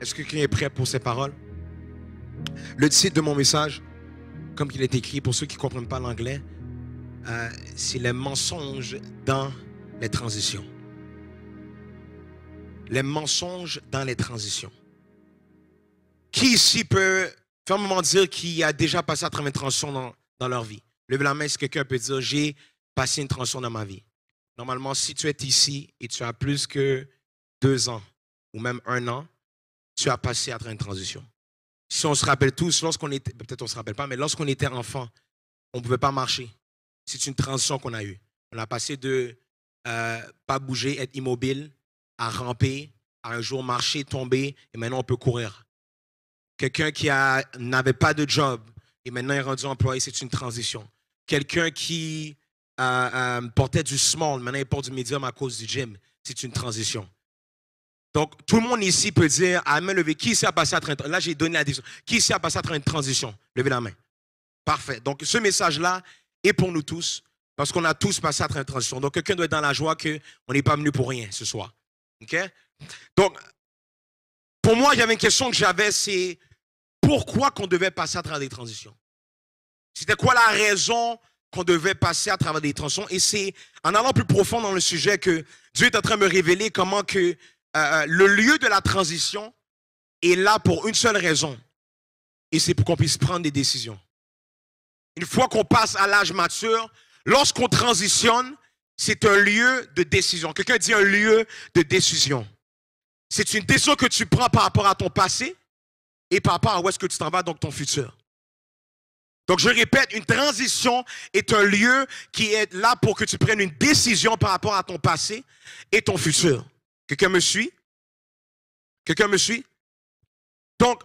Est-ce que quelqu'un est prêt pour ces paroles? Le titre de mon message, comme il est écrit pour ceux qui ne comprennent pas l'anglais, euh, c'est les mensonges dans les transitions. Les mensonges dans les transitions. Qui ici peut fermement dire qu'il a déjà passé à travers une transition dans, dans leur vie? Levez la main si quelqu'un peut dire j'ai passé une transition dans ma vie. Normalement, si tu es ici et tu as plus que deux ans ou même un an, tu as passé à travers une transition. Si on se rappelle tous, lorsqu'on était, peut-être on ne se rappelle pas, mais lorsqu'on était enfant, on ne pouvait pas marcher. C'est une transition qu'on a eue. On a passé de euh, pas bouger, être immobile, à ramper, à un jour marcher, tomber, et maintenant on peut courir. Quelqu'un qui n'avait pas de job et maintenant est rendu employé, c'est une transition. Quelqu'un qui euh, euh, portait du small, maintenant il porte du medium à cause du gym, c'est une transition. Donc, tout le monde ici peut dire, main levée, Qui s'est passé à travers. Là, j'ai donné la décision. Qui s'est passé à travers une transition Levez la main. Parfait. Donc, ce message-là est pour nous tous, parce qu'on a tous passé à une transition. Donc, quelqu'un doit être dans la joie qu'on n'est pas venu pour rien ce soir. OK Donc, pour moi, il y avait une question que j'avais, c'est pourquoi qu'on devait passer à travers des transitions C'était quoi la raison qu'on devait passer à travers des transitions Et c'est en allant plus profond dans le sujet que Dieu est en train de me révéler comment que euh, euh, le lieu de la transition est là pour une seule raison, et c'est pour qu'on puisse prendre des décisions. Une fois qu'on passe à l'âge mature, lorsqu'on transitionne, c'est un lieu de décision. Quelqu'un dit un lieu de décision. C'est une décision que tu prends par rapport à ton passé et par rapport à où est-ce que tu t'en vas, donc ton futur. Donc je répète, une transition est un lieu qui est là pour que tu prennes une décision par rapport à ton passé et ton futur. Quelqu'un me suit Quelqu'un me suit Donc,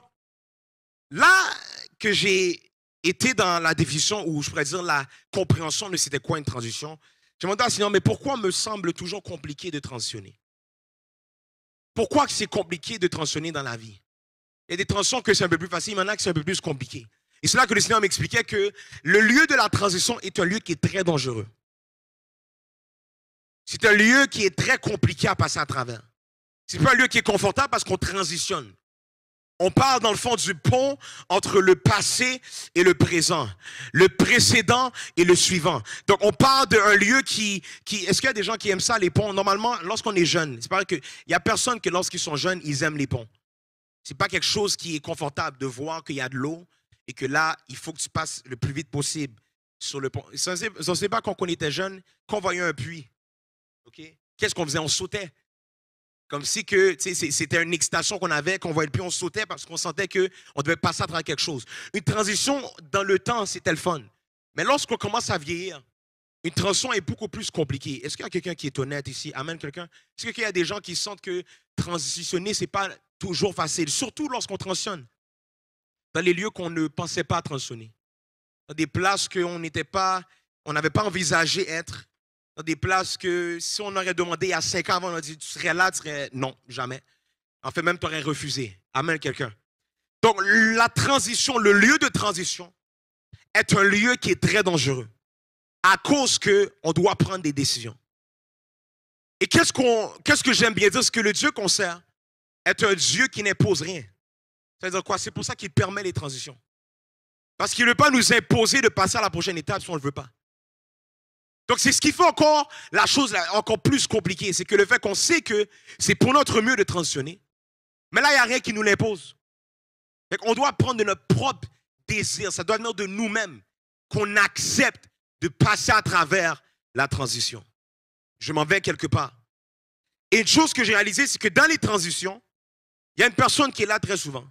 là que j'ai été dans la définition, ou je pourrais dire la compréhension de c'était quoi une transition, je me demandais, sinon, mais pourquoi me semble toujours compliqué de transitionner Pourquoi c'est compliqué de transitionner dans la vie Il y a des transitions que c'est un peu plus facile, il y en a que c'est un peu plus compliqué. Et c'est là que le Seigneur m'expliquait que le lieu de la transition est un lieu qui est très dangereux. C'est un lieu qui est très compliqué à passer à travers. C'est pas un lieu qui est confortable parce qu'on transitionne. On parle dans le fond du pont entre le passé et le présent, le précédent et le suivant. Donc on parle d'un lieu qui, est-ce qu'il y a des gens qui aiment ça les ponts Normalement, lorsqu'on est jeune, c'est pareil que il y a personne que lorsqu'ils sont jeunes, ils aiment les ponts. C'est pas quelque chose qui est confortable de voir qu'il y a de l'eau et que là, il faut que tu passes le plus vite possible sur le pont. Ça sait pas quand on était jeune, qu'on voyait un puits. Qu'est-ce qu'on faisait? On sautait. Comme si que c'était une excitation qu'on avait, qu'on voyait, plus, on sautait parce qu'on sentait qu'on devait passer à travers quelque chose. Une transition dans le temps, c'était le fun. Mais lorsqu'on commence à vieillir, une transition est beaucoup plus compliquée. Est-ce qu'il y a quelqu'un qui est honnête ici? Amen. quelqu'un. Est-ce qu'il y a des gens qui sentent que transitionner, ce n'est pas toujours facile, surtout lorsqu'on transitionne dans les lieux qu'on ne pensait pas transitionner, dans des places qu'on n'était pas, on n'avait pas envisagé être dans des places que si on aurait demandé il y a cinq ans avant, on a dit, tu serais là, tu serais... Non, jamais. En fait, même, tu aurais refusé. Amen, quelqu'un. Donc, la transition, le lieu de transition est un lieu qui est très dangereux à cause qu'on doit prendre des décisions. Et qu'est-ce, qu'on, qu'est-ce que j'aime bien dire? C'est que le Dieu qu'on sert est un Dieu qui n'impose rien. cest à dire quoi? C'est pour ça qu'il permet les transitions. Parce qu'il ne veut pas nous imposer de passer à la prochaine étape si on ne le veut pas. Donc c'est ce qui fait encore la chose encore plus compliquée, c'est que le fait qu'on sait que c'est pour notre mieux de transitionner, mais là, il n'y a rien qui nous l'impose. On doit prendre notre propre désir, ça doit venir de nous-mêmes, qu'on accepte de passer à travers la transition. Je m'en vais quelque part. Et une chose que j'ai réalisée, c'est que dans les transitions, il y a une personne qui est là très souvent.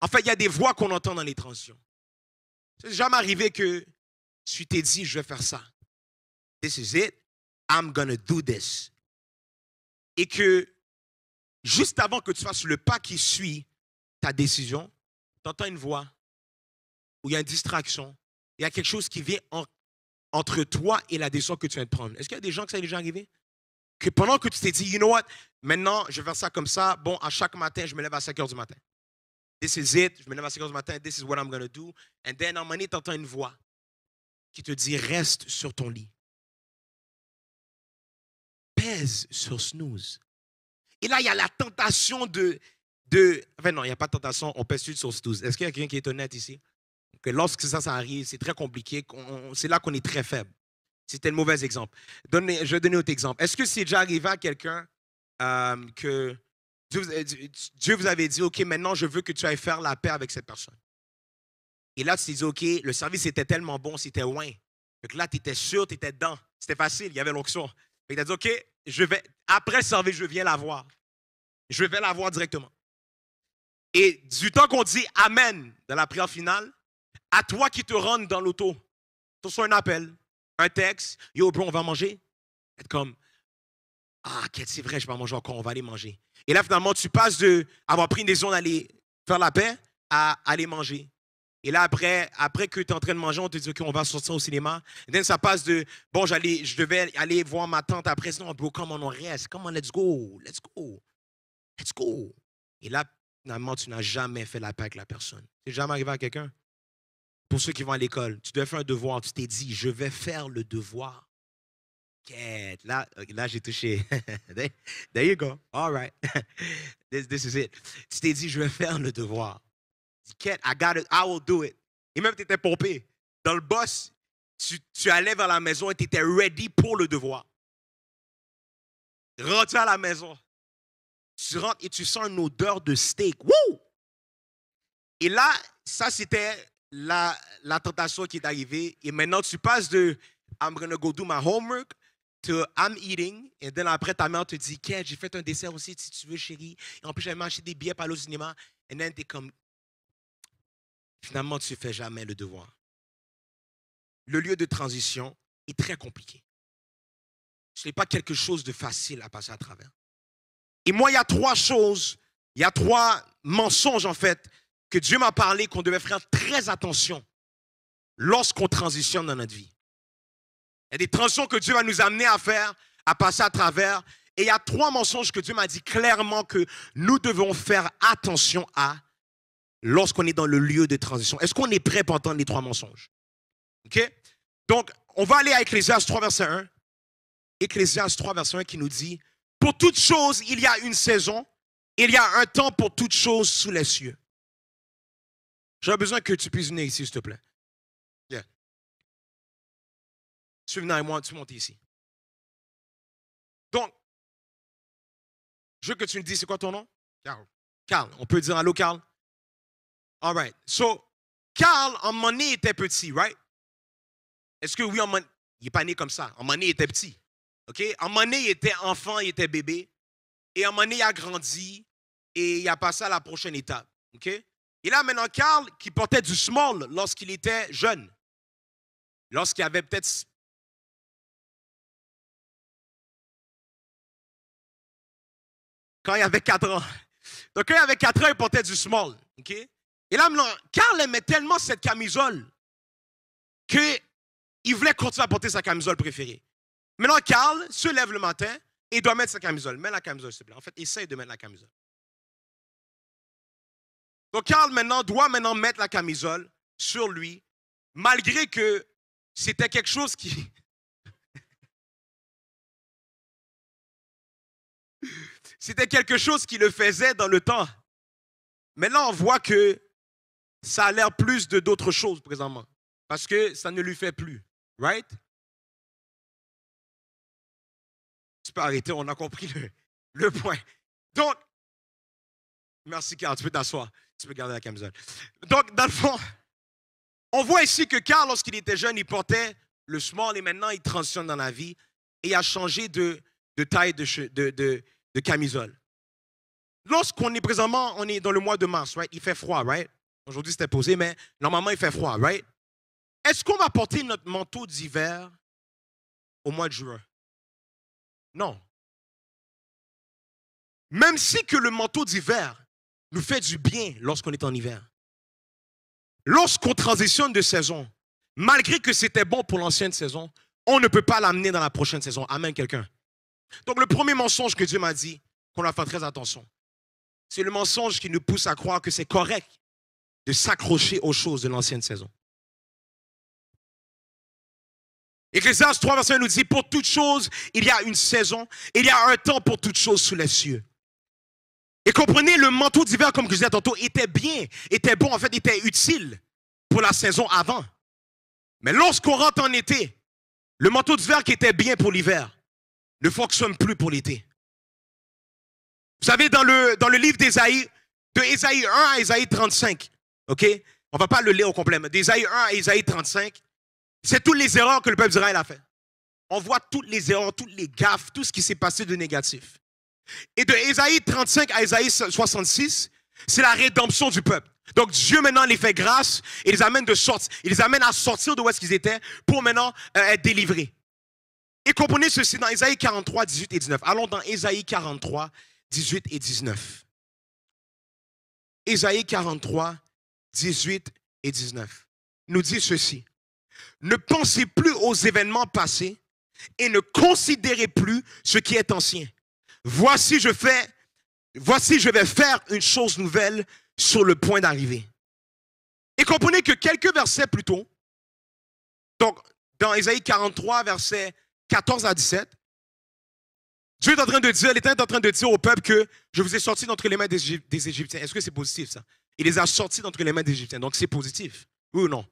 En fait, il y a des voix qu'on entend dans les transitions. C'est jamais arrivé que tu t'es dit, je vais faire ça. This is it. I'm gonna do this. Et que juste avant que tu fasses le pas qui suit ta décision, tu entends une voix ou il y a une distraction. Il y a quelque chose qui vient entre toi et la décision que tu viens de prendre. Est-ce qu'il y a des gens que ça est déjà arrivé? Que pendant que tu t'es dit, you know what, maintenant je vais faire ça comme ça, bon, à chaque matin, je me lève à 5 heures du matin. This is it, je me lève à 5 heures du matin, this is what I'm going to do. And then, en money, tu entends une voix qui te dit reste sur ton lit. Pèse sur snooze. Et là, il y a la tentation de. enfin, non, il n'y a pas de tentation, on pèse sur snooze. Est-ce qu'il y a quelqu'un qui est honnête ici? Que lorsque ça, ça arrive, c'est très compliqué. C'est là qu'on est très faible. C'était le mauvais exemple. je vais donner autre exemple. Est-ce que c'est déjà arrivé à quelqu'un euh, que Dieu, Dieu vous avait dit, OK, maintenant je veux que tu ailles faire la paix avec cette personne? Et là, tu t'es dit, OK, le service était tellement bon, c'était loin. Donc là, tu étais sûr, tu étais dedans. C'était facile, il y avait l'onction. tu as dit, OK, je vais, après le service, je viens la voir. Je vais la voir directement. Et du temps qu'on dit Amen dans la prière finale, à toi qui te rends dans l'auto, ce soit un appel, un texte, yo, bro, on va manger. Être comme, ah, c'est vrai, je vais manger encore, on va aller manger. Et là, finalement, tu passes de avoir pris une décision d'aller faire la paix à aller manger. Et là, après, après que tu es en train de manger, on te dit, OK, on va sortir au cinéma. Et then, ça passe de, bon, j'allais, je devais aller voir ma tante après. Non, bro, comment on reste? Comment, let's go, let's go, let's go. Et là, finalement, tu n'as jamais fait la paix avec la personne. C'est jamais arrivé à quelqu'un. Pour ceux qui vont à l'école, tu devais faire un devoir. Tu t'es dit, je vais faire le devoir. OK, Là, là j'ai touché. There you go. All right. this is it. Tu t'es dit, je vais faire le devoir. I got it, I will do it. Et même, tu étais pompé. Dans le bus, tu, allais vers la maison et tu étais ready pour le devoir. Rentre à la maison, tu rentres et tu sens une odeur de steak. Et là, ça, c'était la, tentation qui est arrivée. Et maintenant, tu passes de I'm gonna go do my homework to I'm eating. Et then après, ta mère te dit, Ken, j'ai fait un dessert aussi si tu veux, chérie. Et en plus, j'ai marché des billets par aller au cinéma. Et then, t'es comme, finalement, tu ne fais jamais le devoir. Le lieu de transition est très compliqué. Ce n'est pas quelque chose de facile à passer à travers. Et moi, il y a trois choses, il y a trois mensonges en fait, que Dieu m'a parlé qu'on devait faire très attention lorsqu'on transitionne dans notre vie. Il y a des transitions que Dieu va nous amener à faire, à passer à travers. Et il y a trois mensonges que Dieu m'a dit clairement que nous devons faire attention à lorsqu'on est dans le lieu de transition. Est-ce qu'on est prêt pour entendre les trois mensonges? OK? Donc, on va aller à Ecclésias 3, verset 1. ecclésias 3, verset 1 qui nous dit Pour toute chose, il y a une saison, il y a un temps pour toute chose sous les cieux. J'aurais besoin que tu puisses venir ici, s'il te plaît. Yeah. Tu moi, tu montes ici. Donc, je veux que tu me dises, c'est quoi ton nom? Carl. Carl. On peut dire allô, Carl? Alright, So, Carl, en monnaie, était petit, right? Est-ce que oui, en monnaie, il n'est pas né comme ça. En monnaie, il était petit. OK? En monnaie, il était enfant, il était bébé. Et en monnaie, il a grandi et il a passé à la prochaine étape. OK? Et là, maintenant, Carl, qui portait du small lorsqu'il était jeune, lorsqu'il avait peut-être quand il avait 4 ans. Donc, quand il avait 4 ans, il portait du small. OK? Et là, Carl aimait tellement cette camisole qu'il voulait continuer à porter sa camisole préférée. Maintenant, Karl se lève le matin et doit mettre sa camisole. Mets la camisole, s'il te plaît. En fait, essaye de mettre la camisole. Donc, Carl maintenant doit maintenant mettre la camisole sur lui, malgré que c'était quelque chose qui. c'était quelque chose qui le faisait dans le temps. Maintenant, on voit que ça a l'air plus de d'autres choses présentement. Parce que ça ne lui fait plus. Right? Tu peux arrêter, on a compris le, le point. Donc, merci Carl, tu peux t'asseoir. Tu peux garder la camisole. Donc, dans le fond, on voit ici que Carl, lorsqu'il était jeune, il portait le small et maintenant il transitionne dans la vie et a changé de, de taille de, de, de, camisole. Lorsqu'on est présentement, on est dans le mois de mars, Il fait froid, right? Aujourd'hui, c'était posé, mais normalement, il fait froid, right? Est-ce qu'on va porter notre manteau d'hiver au mois de juin? Non. Même si que le manteau d'hiver nous fait du bien lorsqu'on est en hiver. Lorsqu'on transitionne de saison, malgré que c'était bon pour l'ancienne saison, on ne peut pas l'amener dans la prochaine saison. Amen, quelqu'un. Donc le premier mensonge que Dieu m'a dit, qu'on doit faire très attention, c'est le mensonge qui nous pousse à croire que c'est correct de s'accrocher aux choses de l'ancienne saison. Ecclésiaste 3, verset 1 nous dit, pour toute chose, il y a une saison, il y a un temps pour toutes choses sous les cieux. Et comprenez, le manteau d'hiver, comme je disais tantôt, était bien, était bon, en fait, était utile pour la saison avant. Mais lorsqu'on rentre en été, le manteau d'hiver qui était bien pour l'hiver ne fonctionne plus pour l'été. Vous savez, dans le, dans le livre d'Ésaïe, de Ésaïe 1 à Ésaïe 35, OK? On va pas le lire au complet. D'Ésaïe 1 à Ésaïe 35, c'est toutes les erreurs que le peuple d'Israël a fait. On voit toutes les erreurs, toutes les gaffes, tout ce qui s'est passé de négatif. Et de Ésaïe 35 à Ésaïe 66, c'est la rédemption du peuple. Donc Dieu maintenant les fait grâce et les amène de sorte, ils les à sortir de où est-ce qu'ils étaient pour maintenant euh, être délivrés. Et comprenez ceci dans Ésaïe 43, 18 et 19. Allons dans Ésaïe 43, 18 et 19. Ésaïe 43, 18 et 19 nous dit ceci. Ne pensez plus aux événements passés et ne considérez plus ce qui est ancien. Voici je fais, voici je vais faire une chose nouvelle sur le point d'arriver. Et comprenez que quelques versets plus tôt, donc dans Ésaïe 43, versets 14 à 17, Dieu est en train de dire, l'Éternel est en train de dire au peuple que je vous ai sorti d'entre les mains des Égyptiens. Est-ce que c'est positif ça? Il les a sortis d'entre les mains des Égyptiens. Donc c'est positif. Oui ou non?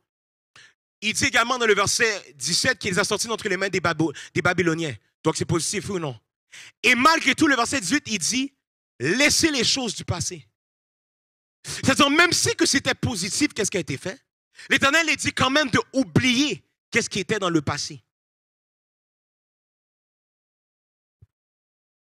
Il dit également dans le verset 17 qu'il les a sortis d'entre les mains des, des Babyloniens. Donc c'est positif, ou non? Et malgré tout, le verset 18, il dit, laissez les choses du passé. C'est-à-dire, même si que c'était positif, qu'est-ce qui a été fait? L'Éternel les dit quand même de oublier qu'est-ce qui était dans le passé.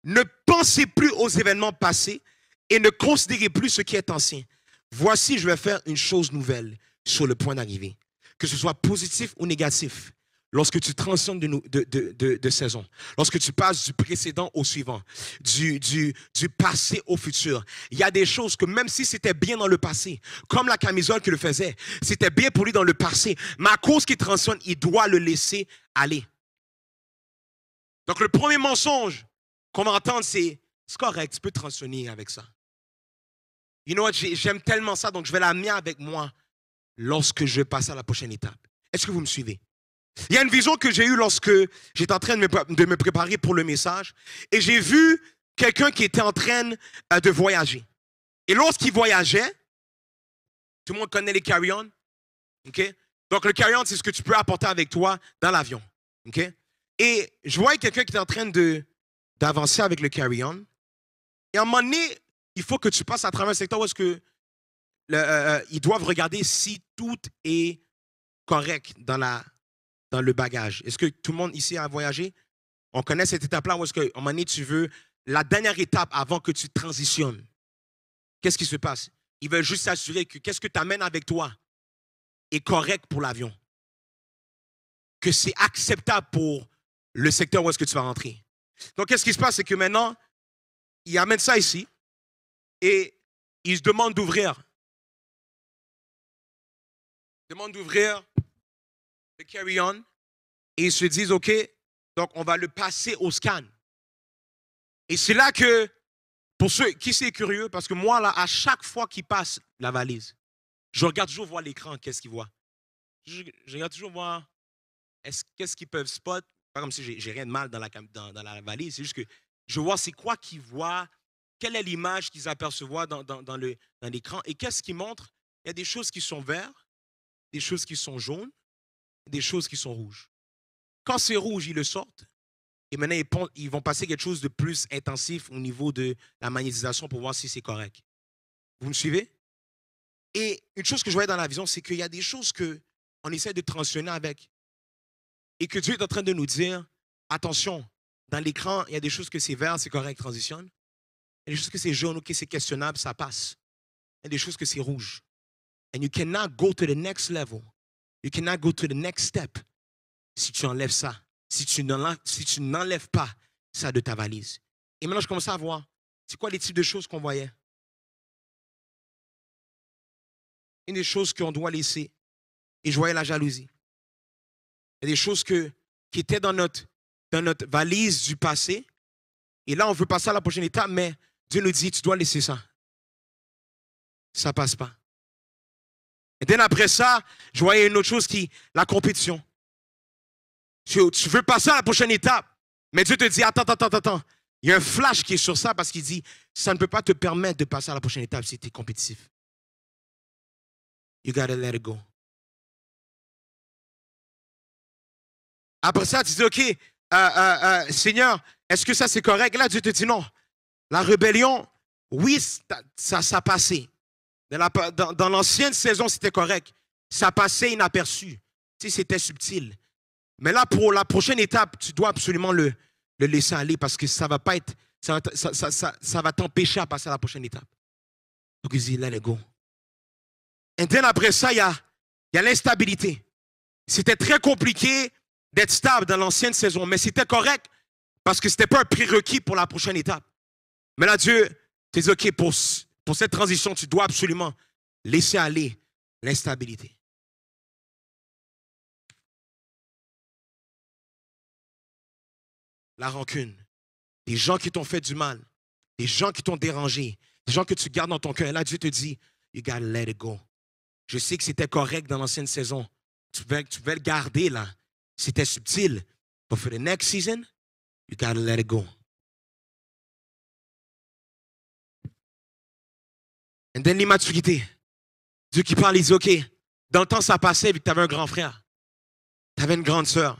Ne pensez plus aux événements passés et ne considérez plus ce qui est ancien. Voici, je vais faire une chose nouvelle sur le point d'arriver. Que ce soit positif ou négatif, lorsque tu transcendes de, saison, lorsque tu passes du précédent au suivant, du, passé au futur, il y a des choses que même si c'était bien dans le passé, comme la camisole qui le faisait, c'était bien pour lui dans le passé, mais à cause qu'il transcende, il doit le laisser aller. Donc le premier mensonge qu'on va entendre, c'est c'est correct, tu peux transcender avec ça you know what, j'aime tellement ça, donc je vais l'amener avec moi lorsque je passe à la prochaine étape. Est-ce que vous me suivez? Il y a une vision que j'ai eue lorsque j'étais en train de me, préparer pour le message et j'ai vu quelqu'un qui était en train euh, de voyager. Et lorsqu'il voyageait, tout le monde connaît les carry-on. Donc le carry-on, c'est ce que tu peux apporter avec toi dans l'avion. Et je voyais quelqu'un qui était en train d'avancer avec le carry-on. Et à un moment donné, il faut que tu passes à travers un secteur où est-ce que euh, euh, ils doivent regarder si tout est correct dans, la, dans le bagage. Est-ce que tout le monde ici a voyagé? On connaît cette étape-là où est-ce que un tu veux la dernière étape avant que tu transitionnes. Qu'est-ce qui se passe? Ils veulent juste s'assurer que qu'est-ce que tu amènes avec toi est correct pour l'avion. Que c'est acceptable pour le secteur où est-ce que tu vas rentrer. Donc, qu'est-ce qui se passe? C'est que maintenant, ils amènent ça ici et ils se demandent d'ouvrir. demande d'ouvrir le carry-on et ils se disent, OK, donc on va le passer au scan. Et c'est là que, pour ceux qui sont curieux, parce que moi, là, à chaque fois qu'ils passent la valise, je regarde toujours voir l'écran, qu'est-ce qu'ils voient. Je, regarde toujours voir qu'est-ce qu'ils peuvent spot. Pas comme si j'ai rien de mal dans la valise, c'est juste que je vois c'est quoi qu'ils voient quelle est l'image qu'ils apercevoient dans, dans l'écran et qu'est-ce qu'ils montrent Il y a des choses qui sont vertes, des choses qui sont jaunes, des choses qui sont rouges. Quand c'est rouge, ils le sortent. Et maintenant, ils, ils vont passer quelque chose de plus intensif au niveau de la magnétisation pour voir si c'est correct. Vous me suivez Et une chose que je voyais dans la vision, c'est qu'il y a des choses qu'on essaie de transitionner avec. Et que Dieu est en train de nous dire, attention, dans l'écran, il y a des choses que c'est vert, c'est correct, transitionne. Il y a des choses que c'est jaune ok, c'est questionnable, ça passe. Il y a des choses que c'est rouge. And you cannot go to the next level. You cannot go to the next step si tu enlèves ça, si tu n'enlèves pas ça de ta valise. Et maintenant, je commence à voir, c'est quoi les types de choses qu'on voyait? Une des choses qu'on doit laisser, et je voyais la jalousie. Il y a des choses que, qui étaient dans notre, dans notre valise du passé, et là, on veut passer à la prochaine étape, mais Dieu nous dit, tu dois laisser ça. Ça ne passe pas. Et dès après ça, je voyais une autre chose qui, la compétition. Tu, veux passer à la prochaine étape, mais Dieu te dit, attends, attends, attends, attends. Il y a un flash qui est sur ça parce qu'il dit, ça ne peut pas te permettre de passer à la prochaine étape si tu es compétitif. You gotta let it go. Après ça, tu dis, OK, euh, euh, euh, Seigneur, est-ce que ça c'est correct? Là, Dieu te dit non. La rébellion, oui, ça, ça passait. Dans, l'ancienne saison, c'était correct. Ça passait inaperçu. si c'était subtil. Mais là, pour la prochaine étape, tu dois absolument le, laisser aller parce que ça va pas être, ça, va t'empêcher à passer à la prochaine étape. Donc il dit, là, go. Et après ça, il y a, l'instabilité. C'était très compliqué d'être stable dans l'ancienne saison, mais c'était correct parce que ce n'était pas un prérequis pour la prochaine étape. Mais là, Dieu, tu dis, OK, pour, pour cette transition, tu dois absolument laisser aller l'instabilité. La rancune, des gens qui t'ont fait du mal, des gens qui t'ont dérangé, des gens que tu gardes dans ton cœur. là, Dieu te dit, You gotta let it go. Je sais que c'était correct dans l'ancienne saison. Tu pouvais, tu pouvais le garder là. C'était subtil. But for the next season, you gotta let it go. Et dans l'immaturité. Dieu qui parle, il dit, OK, dans le temps, ça passait vu que tu avais un grand frère. Tu avais une grande sœur.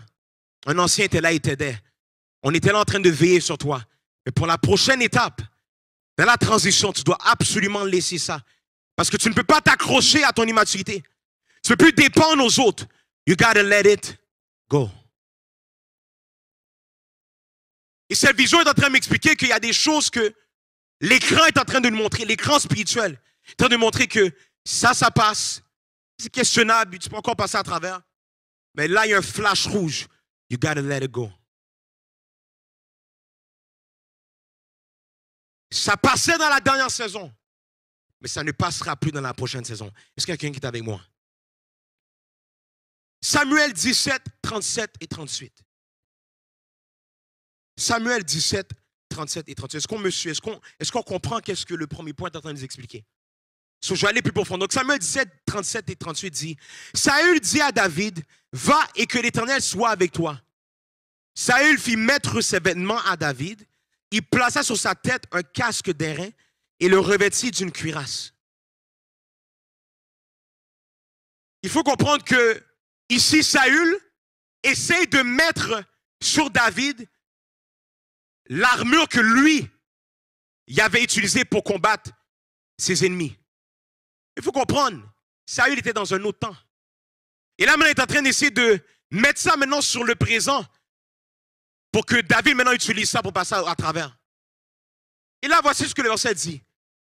Un ancien était là, il t'aidait. On était là en train de veiller sur toi. Mais pour la prochaine étape, dans la transition, tu dois absolument laisser ça. Parce que tu ne peux pas t'accrocher à ton immaturité. Tu ne peux plus dépendre aux autres. You gotta let it go. Et cette vision est en train de m'expliquer qu'il y a des choses que L'écran est en train de nous montrer, l'écran spirituel, est en train de montrer que ça, ça passe. C'est questionnable, tu peux encore passer à travers. Mais là, il y a un flash rouge. You gotta let it go. Ça passait dans la dernière saison, mais ça ne passera plus dans la prochaine saison. Est-ce qu'il y a quelqu'un qui est avec moi? Samuel 17, 37 et 38. Samuel 17, 37 et 38. Est-ce qu'on, me est est-ce qu'on comprend qu'est-ce que le premier point est en train de nous expliquer? je vais aller plus profond. Donc, Samuel 17, 37 et 38 dit, Saül dit à David, va et que l'Éternel soit avec toi. Saül fit mettre ses vêtements à David. Il plaça sur sa tête un casque d'airain et le revêtit d'une cuirasse. Il faut comprendre que ici, Saül essaye de mettre sur David l'armure que lui il avait utilisée pour combattre ses ennemis. Il faut comprendre, Saül était dans un autre temps. Et là, maintenant, il est en train d'essayer de mettre ça maintenant sur le présent pour que David maintenant utilise ça pour passer à travers. Et là, voici ce que le verset dit.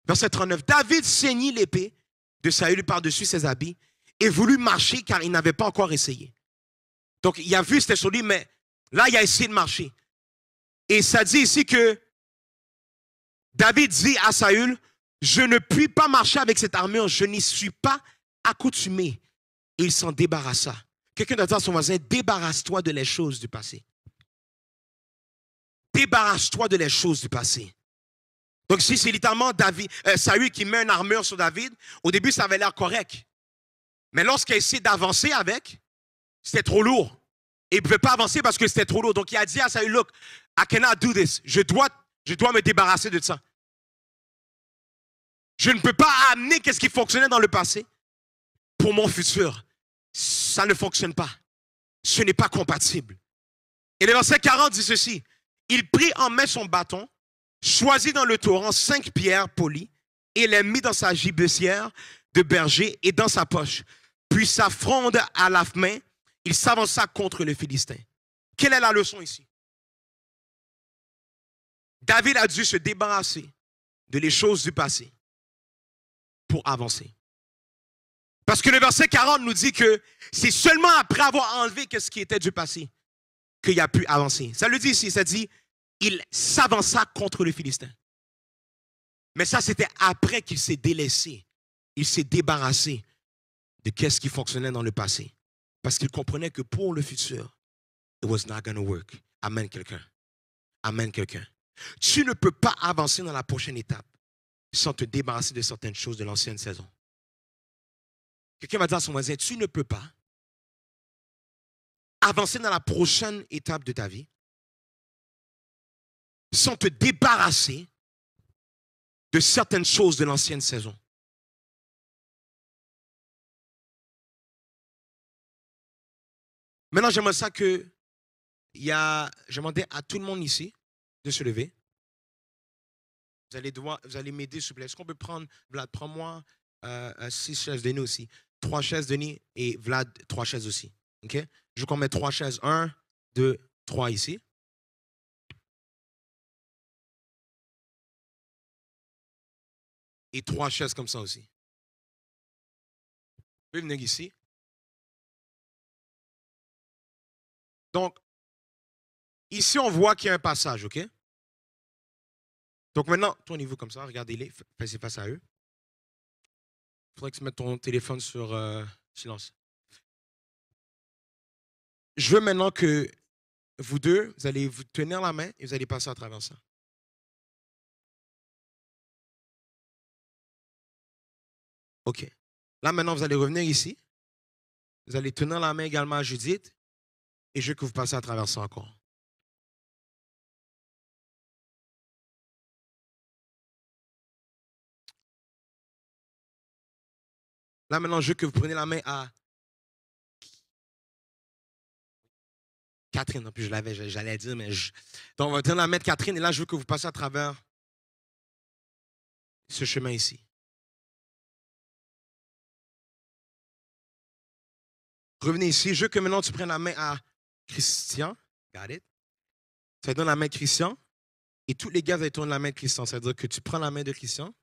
Verset 39. David saignit l'épée de Saül par-dessus ses habits et voulut marcher car il n'avait pas encore essayé. Donc, il a vu, c'était sur lui, mais là, il a essayé de marcher. Et ça dit ici que David dit à Saül, je ne puis pas marcher avec cette armure, je n'y suis pas accoutumé. Et il s'en débarrassa. Quelqu'un doit dire son voisin, débarrasse-toi de les choses du passé. Débarrasse-toi de les choses du passé. Donc si c'est littéralement David, euh, Saül qui met une armure sur David, au début ça avait l'air correct. Mais lorsqu'il a essayé d'avancer avec, c'était trop lourd. il ne pouvait pas avancer parce que c'était trop lourd. Donc il a dit à Saül, look, I cannot do this. Je dois, me débarrasser de ça. Je ne peux pas amener ce qui fonctionnait dans le passé pour mon futur. Ça ne fonctionne pas. Ce n'est pas compatible. Et le verset 40 dit ceci. Il prit en main son bâton, choisit dans le torrent cinq pierres polies et les mit dans sa gibecière de berger et dans sa poche. Puis sa fronde à la main, il s'avança contre le Philistin. Quelle est la leçon ici? David a dû se débarrasser de les choses du passé pour avancer. Parce que le verset 40 nous dit que c'est seulement après avoir enlevé ce qui était du passé qu'il a pu avancer. Ça le dit ici, ça dit, il s'avança contre le Philistin. Mais ça, c'était après qu'il s'est délaissé, il s'est débarrassé de qu'est-ce qui fonctionnait dans le passé. Parce qu'il comprenait que pour le futur, it was not going to work. Amen quelqu'un. Amen quelqu'un. Tu ne peux pas avancer dans la prochaine étape sans te débarrasser de certaines choses de l'ancienne saison. Quelqu'un va dire à son voisin, tu ne peux pas avancer dans la prochaine étape de ta vie sans te débarrasser de certaines choses de l'ancienne saison. Maintenant, j'aimerais ça que il y à tout le monde ici de se lever. Vous allez, allez m'aider, s'il vous plaît. Est-ce qu'on peut prendre, Vlad, prends-moi euh, euh, six chaises de nuit aussi. Trois chaises de nuit et Vlad, trois chaises aussi. OK? Je veux qu'on trois chaises. Un, deux, trois ici. Et trois chaises comme ça aussi. Vous pouvez venir ici. Donc, Ici, on voit qu'il y a un passage, OK? Donc maintenant, tournez-vous comme ça, regardez-les, passez face à eux. Il faudrait que tu mettes ton téléphone sur euh, silence. Je veux maintenant que vous deux, vous allez vous tenir la main et vous allez passer à travers ça. OK. Là, maintenant, vous allez revenir ici. Vous allez tenir la main également à Judith et je veux que vous passez à travers ça encore. Là maintenant, je veux que vous preniez la main à Catherine. En plus, je l'avais, j'allais dire, mais Donc, on va tenir la main de Catherine et là, je veux que vous passiez à travers ce chemin ici. Revenez ici. Je veux que maintenant tu prennes la main à Christian. Got it. Ça donne la main Christian. Et tous les gars, vous allez tourner la main de Christian. cest veut dire que tu prends la main de Christian.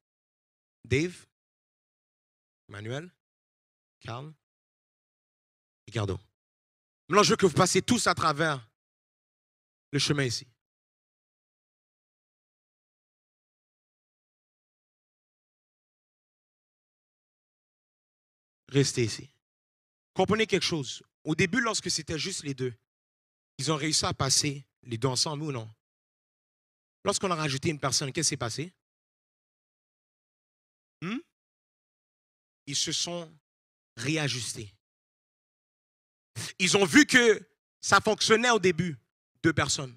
Dave, Manuel, Carl, Ricardo. Maintenant, je veux que vous passiez tous à travers le chemin ici. Restez ici. Comprenez quelque chose. Au début, lorsque c'était juste les deux, ils ont réussi à passer les deux ensemble ou non. Lorsqu'on a rajouté une personne, qu'est-ce qui s'est passé? Hmm? ils se sont réajustés. Ils ont vu que ça fonctionnait au début, deux personnes.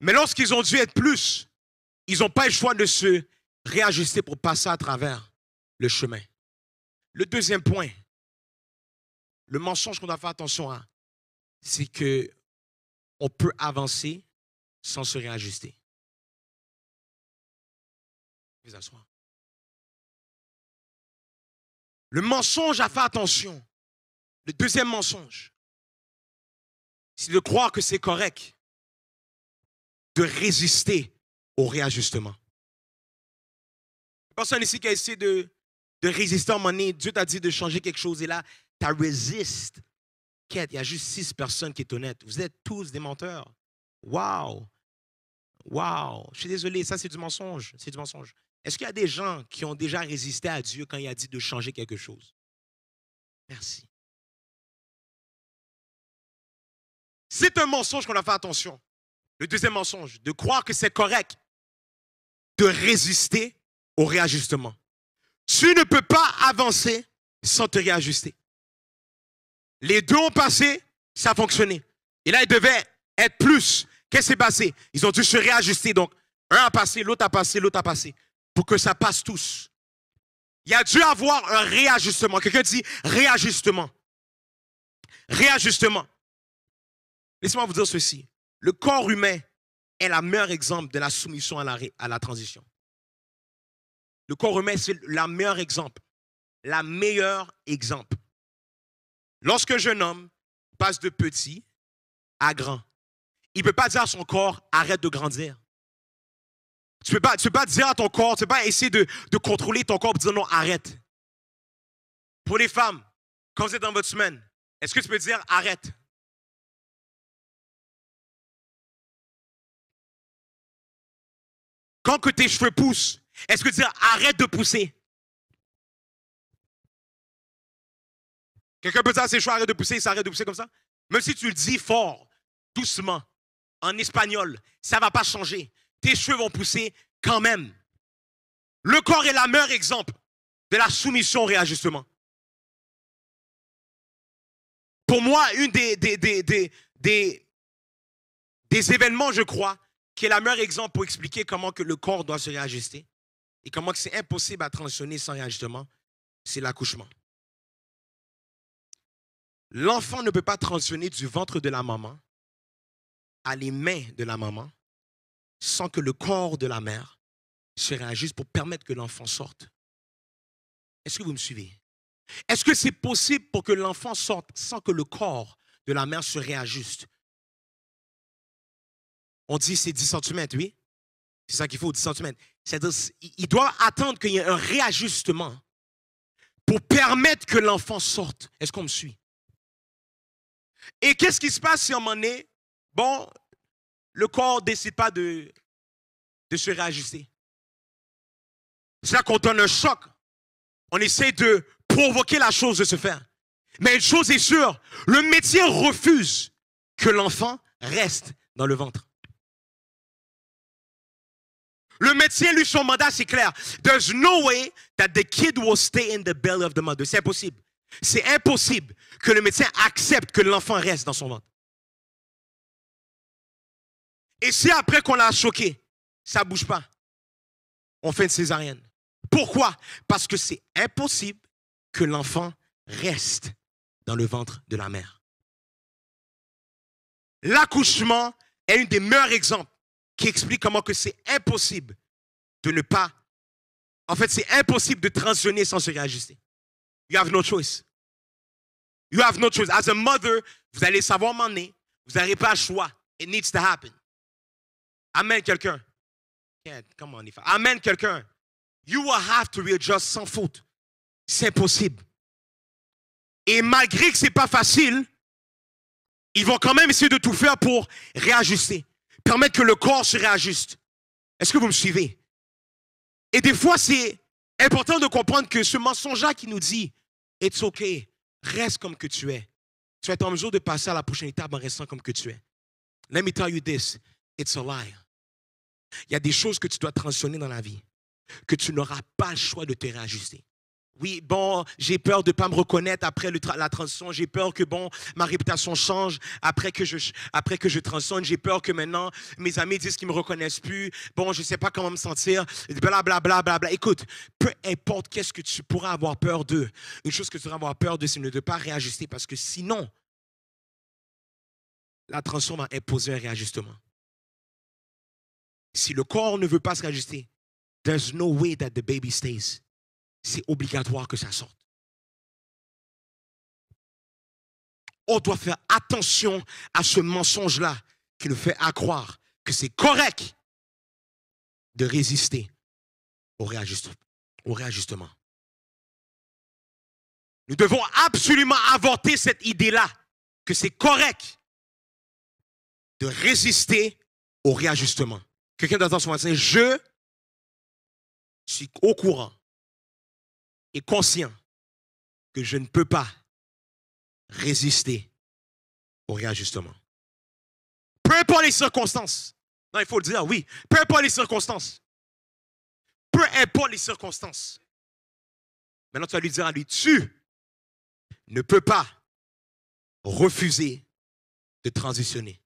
Mais lorsqu'ils ont dû être plus, ils n'ont pas eu le choix de se réajuster pour passer à travers le chemin. Le deuxième point, le mensonge qu'on doit faire attention à, c'est que peut avancer sans se réajuster. Vous asseoir. Le mensonge à faire attention. Le deuxième mensonge, c'est de croire que c'est correct de résister au réajustement. Personne ici qui a essayé de, de résister à un moment donné, Dieu t'a dit de changer quelque chose et là, tu résistes. Il y a juste six personnes qui sont honnêtes. Vous êtes tous des menteurs. Wow! Wow! Je suis désolé, ça c'est du mensonge. C'est du mensonge. Est-ce qu'il y a des gens qui ont déjà résisté à Dieu quand il a dit de changer quelque chose? Merci. C'est un mensonge qu'on a fait attention. Le deuxième mensonge, de croire que c'est correct de résister au réajustement. Tu ne peux pas avancer sans te réajuster. Les deux ont passé, ça a fonctionné. Et là, ils devaient être plus. Qu'est-ce qui s'est passé? Ils ont dû se réajuster. Donc, un a passé, l'autre a passé, l'autre a passé pour que ça passe tous. Il y a dû avoir un réajustement. Quelqu'un dit réajustement. Réajustement. Laissez-moi vous dire ceci. Le corps humain est le meilleur exemple de la soumission à la, transition. Le corps humain, c'est le meilleur exemple. La meilleure exemple. Lorsqu'un jeune homme passe de petit à grand, il ne peut pas dire à son corps, arrête de grandir. Tu ne peux, pas, dire à ton corps, tu ne peux pas essayer de, contrôler ton corps pour dire non, arrête. Pour les femmes, quand vous êtes dans votre semaine, est-ce que tu peux dire arrête? Quand que tes cheveux poussent, est-ce que tu dis dire arrête de pousser? Quelqu'un peut dire à ses cheveux arrête de pousser, il s'arrête de pousser comme ça? Même si tu le dis fort, doucement, en espagnol, ça ne va pas changer tes cheveux vont pousser quand même. Le corps est la meilleure exemple de la soumission au réajustement. Pour moi, une des, des, des, des, événements, je crois, qui est la meilleure exemple pour expliquer comment que le corps doit se réajuster et comment c'est impossible à transitionner sans réajustement, c'est l'accouchement. L'enfant ne peut pas transitionner du ventre de la maman à les mains de la maman sans que le corps de la mère se réajuste pour permettre que l'enfant sorte. Est-ce que vous me suivez Est-ce que c'est possible pour que l'enfant sorte sans que le corps de la mère se réajuste On dit c'est 10 cm, oui C'est ça qu'il faut, 10 cm. C'est-à-dire il doit attendre qu'il y ait un réajustement pour permettre que l'enfant sorte. Est-ce qu'on me suit Et qu'est-ce qui se passe si on m'en est. bon, le corps ne décide pas de, se réajuster. C'est là qu'on donne un choc. On essaie de provoquer la chose de se faire. Mais une chose est sûre, le médecin refuse que l'enfant reste dans le ventre. Le médecin, lui, son mandat, c'est clair. There's no way that the kid will stay in the belly of the mother. C'est impossible. C'est impossible que le médecin accepte que l'enfant reste dans son ventre. Et si après qu'on l'a choqué, ça ne bouge pas. On fait une césarienne. Pourquoi Parce que c'est impossible que l'enfant reste dans le ventre de la mère. L'accouchement est un des meilleurs exemples qui explique comment que c'est impossible de ne pas... En fait, c'est impossible de transitionner sans se réajuster. You have no choice. You have no choice. As a mother, vous allez savoir m'en Vous n'avez pas le choix. It needs to happen. Amen, quelqu'un. Amen, quelqu'un. You will have to readjust sans faute. C'est impossible. Et malgré que ce n'est pas facile, ils vont quand même essayer de tout faire pour réajuster, permettre que le corps se réajuste. Est-ce que vous me suivez? Et des fois, c'est important de comprendre que ce mensonge-là qui nous dit It's okay, reste comme que tu es. Tu vas être en mesure de passer à la prochaine étape en restant comme que tu es. Let me tell you this, it's a lie. Il y a des choses que tu dois transitionner dans la vie, que tu n'auras pas le choix de te réajuster. Oui, bon, j'ai peur de ne pas me reconnaître après la transition. J'ai peur que, bon, ma réputation change après que je, après J'ai peur que maintenant, mes amis disent qu'ils ne me reconnaissent plus. Bon, je ne sais pas comment me sentir. Blablabla. Bla, bla, bla, Écoute, peu importe qu'est-ce que tu pourras avoir peur de, une chose que tu pourras avoir peur de, c'est de ne pas réajuster parce que sinon, la transition va imposer un réajustement. Si le corps ne veut pas se réajuster, there's no way that the baby stays. C'est obligatoire que ça sorte. On doit faire attention à ce mensonge-là qui nous fait accroire que c'est correct de résister au, au réajustement. Nous devons absolument avorter cette idée-là, que c'est correct de résister au réajustement. Quelqu'un d'entendre ce matin, je suis au courant et conscient que je ne peux pas résister au réajustement. Peu importe les circonstances. Non, il faut le dire, oui. Peu importe les circonstances. Peu importe les circonstances. Maintenant, tu vas lui dire à lui, tu ne peux pas refuser de transitionner.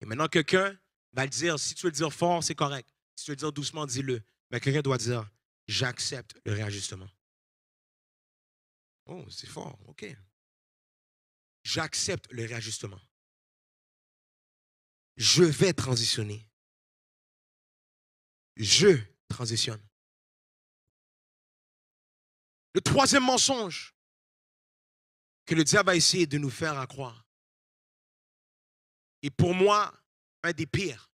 Et maintenant, quelqu'un va le dire. Si tu veux le dire fort, c'est correct. Si tu veux le dire doucement, dis-le. Mais quelqu'un doit dire J'accepte le réajustement. Oh, c'est fort, OK. J'accepte le réajustement. Je vais transitionner. Je transitionne. Le troisième mensonge que le diable a essayé de nous faire à croire, et pour moi, un des pires.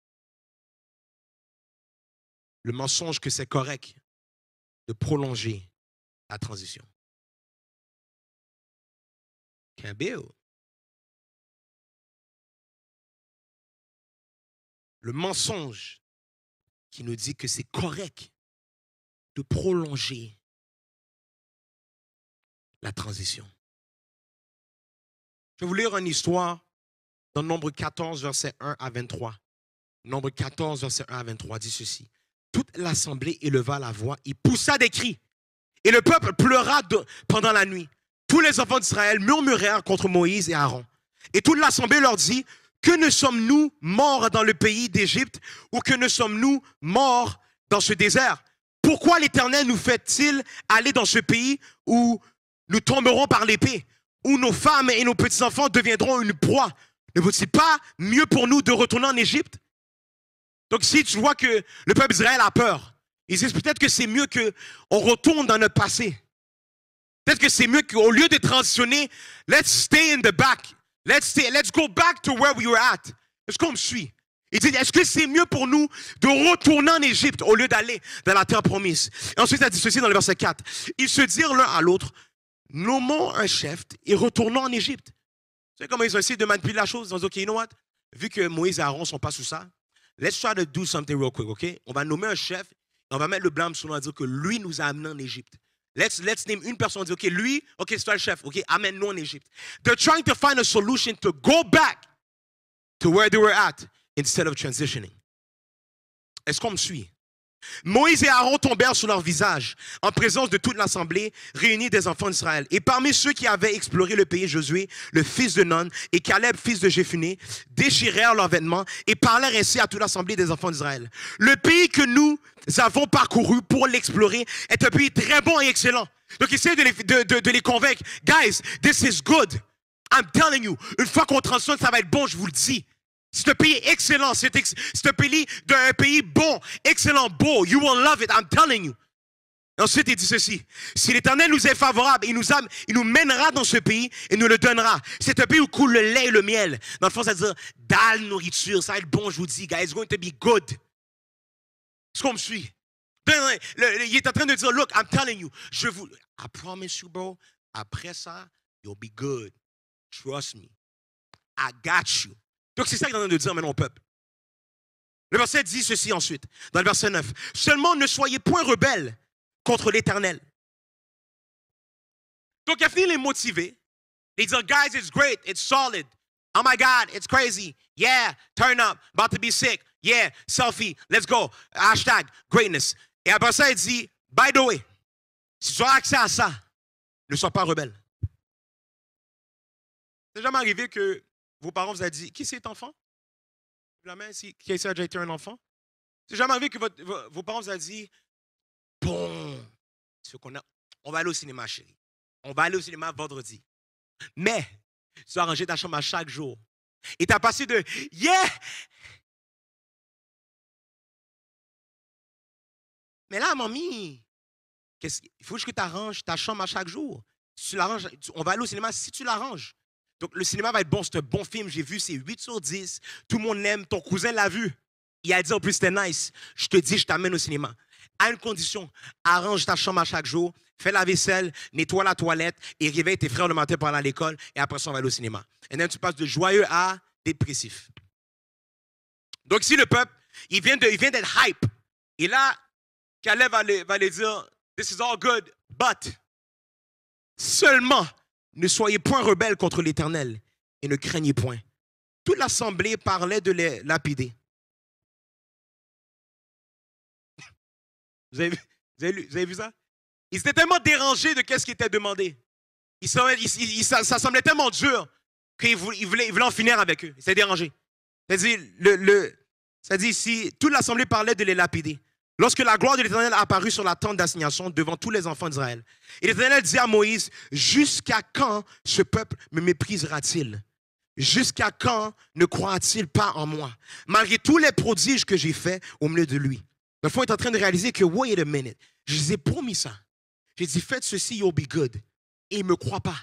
Le mensonge que c'est correct de prolonger la transition. B.O. Le mensonge qui nous dit que c'est correct de prolonger la transition. Je vais vous lire une histoire dans Nombre 14, verset 1 à 23. Nombre 14, verset 1 à 23 dit ceci. Toute l'assemblée éleva la voix il poussa des cris. Et le peuple pleura pendant la nuit. Tous les enfants d'Israël murmurèrent contre Moïse et Aaron. Et toute l'assemblée leur dit, que ne sommes-nous morts dans le pays d'Égypte ou que ne sommes-nous morts dans ce désert Pourquoi l'Éternel nous fait-il aller dans ce pays où nous tomberons par l'épée, où nos femmes et nos petits-enfants deviendront une proie ne vaudrait-il pas mieux pour nous de retourner en Égypte. Donc si tu vois que le peuple d'Israël a peur, ils disent peut-être que c'est mieux qu'on retourne dans notre passé. Peut-être que c'est mieux qu'au lieu de transitionner, let's stay in the back. Let's, stay, let's go back to where we were at. Est-ce qu'on me suit? Il dit, est-ce que c'est mieux pour nous de retourner en Égypte au lieu d'aller dans la terre promise? Et ensuite, il a dit ceci dans le verset 4. Ils se dirent l'un à l'autre, nommons un chef et retournons en Égypte. C'est comment ils ont essayé de manipuler la chose. Ils ont OK, you know what? Vu que Moïse et Aaron ne sont pas sous ça, let's try to do something real quick, OK? On va nommer un chef et on va mettre le blâme sur nous en dire que lui nous a amenés en Égypte. Let's, let's name une personne, on dire OK, lui, OK, c'est toi le chef, OK, amène-nous en Égypte. They're trying to find a solution to go back to where they were at instead of transitioning. Est-ce qu'on me suit? Moïse et Aaron tombèrent sur leur visage en présence de toute l'assemblée réunie des enfants d'Israël. Et parmi ceux qui avaient exploré le pays, Josué, le fils de Non, et Caleb, fils de Jéphuné, déchirèrent leurs vêtements et parlèrent ainsi à toute l'assemblée des enfants d'Israël. Le pays que nous avons parcouru pour l'explorer est un pays très bon et excellent. Donc essayez de les, les convaincre. Guys, this is good. I'm telling you. Une fois qu'on transforme, ça va être bon, je vous le dis. C'est un pays excellent. C'est un pays d'un pays bon, excellent, beau. You will love it, I'm telling you. Ensuite, il dit ceci. Si l'Éternel nous est favorable, il nous, il nous mènera dans ce pays et nous le donnera. C'est un pays où coule le lait et le miel. Dans le fond, ça veut dire dalle nourriture. Ça est être bon, je vous dis, guys. It's going to be good. Est-ce qu'on me suit? il est en train de dire, look, I'm telling you, je vous... I promise you, bro, après ça, you'll be good. Trust me. I got you. Donc c'est ça qu'il est en train de dire maintenant au peuple. Le verset dit ceci ensuite, dans le verset 9. Seulement ne soyez point rebelles contre l'Éternel. Donc il a fini de les motiver. Il dit, guys, it's great, it's solid. Oh my God, it's crazy. Yeah, turn up, about to be sick. Yeah, selfie, let's go. Hashtag greatness. Et après ça, il dit, by the way, si tu as accès à ça, ne sois pas rebelle. C'est jamais arrivé que vos parents vous ont dit, qui c'est enfant? La main, si, qui a déjà été un enfant? C'est jamais arrivé que vos parents vous ont dit, bon, ce qu'on a, on va aller au cinéma, chérie. On va aller au cinéma vendredi. Mais, tu dois ranger ta chambre à chaque jour. Et tu as passé de, yeah! Mais là, mamie, il faut que tu arranges ta chambre à chaque jour. tu on va aller au cinéma si tu l'arranges. Donc le cinéma va être bon, c'est un bon film, j'ai vu, c'est 8 sur 10. Tout le monde aime, ton cousin l'a vu. Il a dit en plus, c'était nice. Je te dis, je t'amène au cinéma. À une condition, arrange ta chambre à chaque jour, fais la vaisselle, nettoie la toilette et réveille tes frères le matin pour aller à l'école et après ça, on va aller au cinéma. Et là, tu passes de joyeux à dépressif. Donc si le peuple, il vient d'être hype. Et là, Caleb va va dire, This is all good, but seulement ne soyez point rebelles contre l'Éternel et ne craignez point. Toute l'assemblée parlait de les lapider. Vous avez, vu, ça? Ils étaient tellement dérangés de ce qui était demandé. ça, semblait tellement dur qu'ils voulaient, en finir avec eux. Ils étaient dérangés. C'est-à-dire, dit ici, toute l'assemblée parlait de les lapider. Lorsque la gloire de l'Éternel apparut sur la tente d'assignation devant tous les enfants d'Israël, et l'Éternel dit à Moïse, jusqu'à quand ce peuple me méprisera-t-il Jusqu'à quand ne croira-t-il pas en moi Malgré tous les prodiges que j'ai faits au milieu de lui. le fond, est en train de réaliser que, wait a minute, je lui ai promis ça. J'ai dit, faites ceci, you'll be good. Et il ne me croit pas.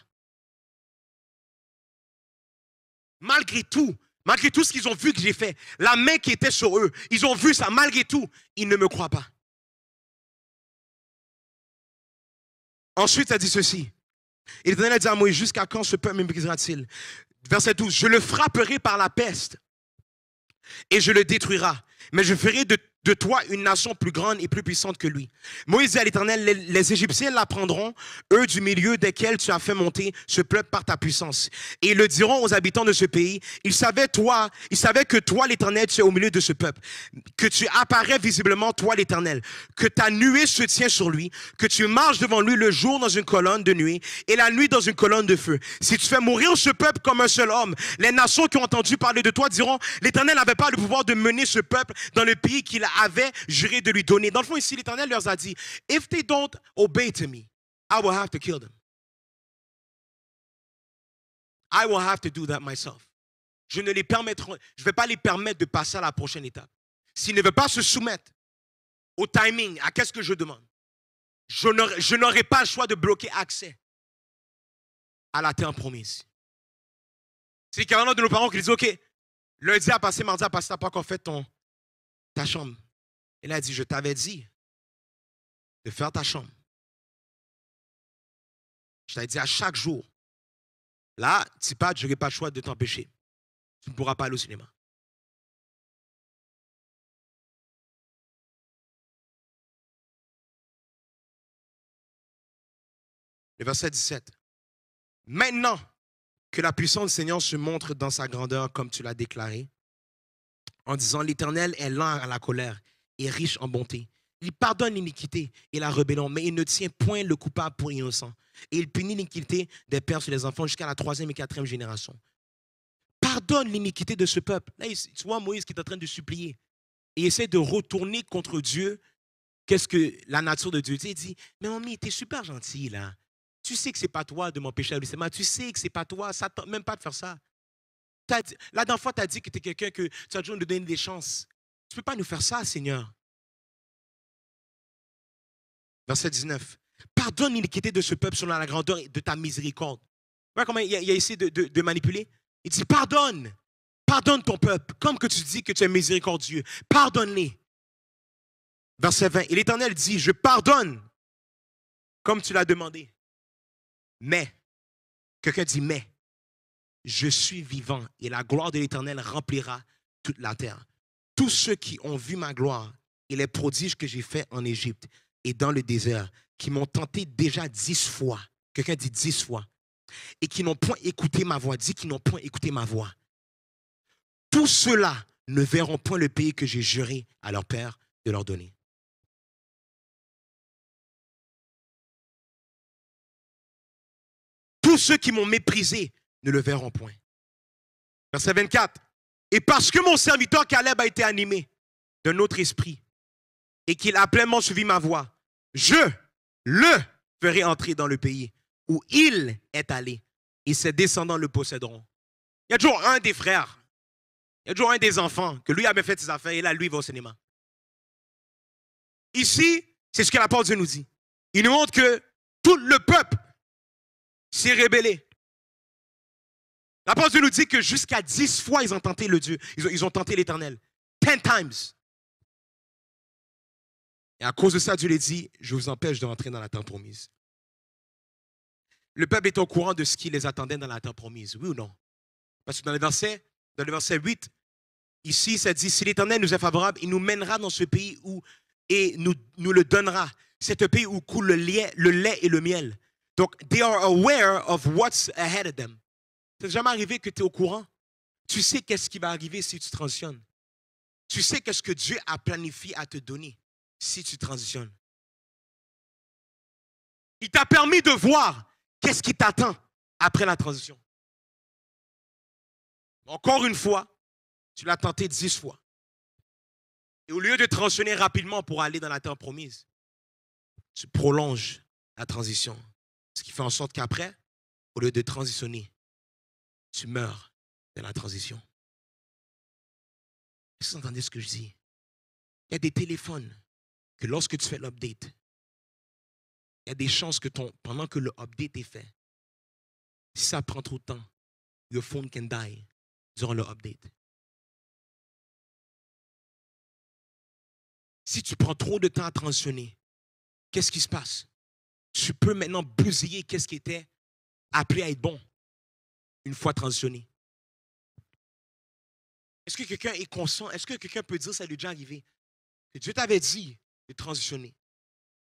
Malgré tout, Malgré tout ce qu'ils ont vu que j'ai fait, la main qui était sur eux, ils ont vu ça, malgré tout, ils ne me croient pas. Ensuite, a dit ceci. Il a dit à Moïse, jusqu'à quand ce peuple brisera t il Verset 12, je le frapperai par la peste et je le détruira, mais je ferai de de toi une nation plus grande et plus puissante que lui. Moïse dit à l'Éternel, les, Égyptiens l'apprendront, eux du milieu desquels tu as fait monter ce peuple par ta puissance. Et ils le diront aux habitants de ce pays, ils savaient toi, ils savaient que toi l'Éternel, tu es au milieu de ce peuple, que tu apparais visiblement, toi l'Éternel, que ta nuée se tient sur lui, que tu marches devant lui le jour dans une colonne de nuit et la nuit dans une colonne de feu. Si tu fais mourir ce peuple comme un seul homme, les nations qui ont entendu parler de toi diront, l'Éternel n'avait pas le pouvoir de mener ce peuple dans le pays qu'il a avait juré de lui donner. Dans le fond, ici, l'Éternel leur a dit, If they don't obey to me, I will have to kill them. I will have to do that myself. Je ne les permettrai, je vais pas les permettre de passer à la prochaine étape. S'ils ne veulent pas se soumettre au timing, à qu'est-ce que je demande, je n'aurai pas le choix de bloquer accès à la terre promise. C'est carrément de nos parents qui disent, OK, lundi à passer, mardi à passer, n'as pas encore fait ton, ta chambre. Il a dit, je t'avais dit de faire ta chambre. Je t'avais dit à chaque jour, là, si pas, je n'aurai pas le choix de t'empêcher. Tu ne pourras pas aller au cinéma. Le verset 17. Maintenant que la puissance du Seigneur se montre dans sa grandeur comme tu l'as déclaré, en disant l'Éternel est lent à la colère est riche en bonté. Il pardonne l'iniquité et la rébellion, mais il ne tient point le coupable pour innocent. Et il punit l'iniquité des pères sur les enfants jusqu'à la troisième et quatrième génération. Pardonne l'iniquité de ce peuple. Là, tu vois Moïse qui est en train de supplier. Et il essaie de retourner contre Dieu. Qu'est-ce que la nature de Dieu dit Il dit, mais mamie, es super gentil là. Tu sais que c'est pas toi de m'empêcher à Tu sais que c'est pas toi. Ça même pas de faire ça. Là, d'enfant dernière tu as dit que tu es quelqu'un que tu as toujours de donner des chances. Tu ne peux pas nous faire ça, Seigneur. Verset 19. Pardonne l'iniquité de ce peuple selon la grandeur de ta miséricorde. Vous voyez comment il a, essayé de, de manipuler? Il dit, pardonne. Pardonne ton peuple, comme que tu dis que tu es miséricordieux. Pardonne-les. Verset 20. Et l'Éternel dit, je pardonne, comme tu l'as demandé. Mais, quelqu'un dit, mais, je suis vivant et la gloire de l'Éternel remplira toute la terre tous ceux qui ont vu ma gloire et les prodiges que j'ai faits en Égypte et dans le désert, qui m'ont tenté déjà dix fois, quelqu'un dit dix fois, et qui n'ont point écouté ma voix, dit qu'ils n'ont point écouté ma voix. Tous ceux-là ne verront point le pays que j'ai juré à leur père de leur donner. Tous ceux qui m'ont méprisé ne le verront point. Verset 24. Et parce que mon serviteur Caleb a été animé d'un autre esprit et qu'il a pleinement suivi ma voix, je le ferai entrer dans le pays où il est allé et ses descendants le posséderont. Il y a toujours un des frères, il y a toujours un des enfants que lui avait fait ses affaires et là, lui, va au cinéma. Ici, c'est ce que la Dieu nous dit. Il nous montre que tout le peuple s'est rébellé. L'apôtre nous dit que jusqu'à dix fois, ils ont tenté le Dieu. Ils ont, tenté l'Éternel. Ten times. Et à cause de ça, Dieu les dit, je vous empêche de rentrer dans la terre promise. Le peuple est au courant de ce qui les attendait dans la terre promise, oui ou non? Parce que dans le verset, dans le verset 8, ici, ça dit, si l'Éternel nous est favorable, il nous mènera dans ce pays où, et nous, nous le donnera. C'est un pays où coule le lait, le lait et le miel. Donc, they are aware of what's ahead of them. C'est jamais arrivé que tu es au courant. Tu sais qu'est-ce qui va arriver si tu transitionnes. Tu sais qu'est-ce que Dieu a planifié à te donner si tu transitionnes. Il t'a permis de voir qu'est-ce qui t'attend après la transition. Encore une fois, tu l'as tenté dix fois. Et au lieu de transitionner rapidement pour aller dans la terre promise, tu prolonges la transition. Ce qui fait en sorte qu'après, au lieu de transitionner, tu meurs dans la transition. Est-ce que vous entendez ce que je dis? Il y a des téléphones que lorsque tu fais l'update, il y a des chances que ton, pendant que l'update est fait, si ça prend trop de temps, your phone can die durant l'update. Si tu prends trop de temps à transitionner, qu'est-ce qui se passe? Tu peux maintenant bousiller qu'est-ce qui était appelé à être bon une fois transitionné. Est-ce que quelqu'un est conscient? Est-ce que quelqu'un peut dire, ça lui est déjà arrivé, que Dieu t'avait dit de transitionner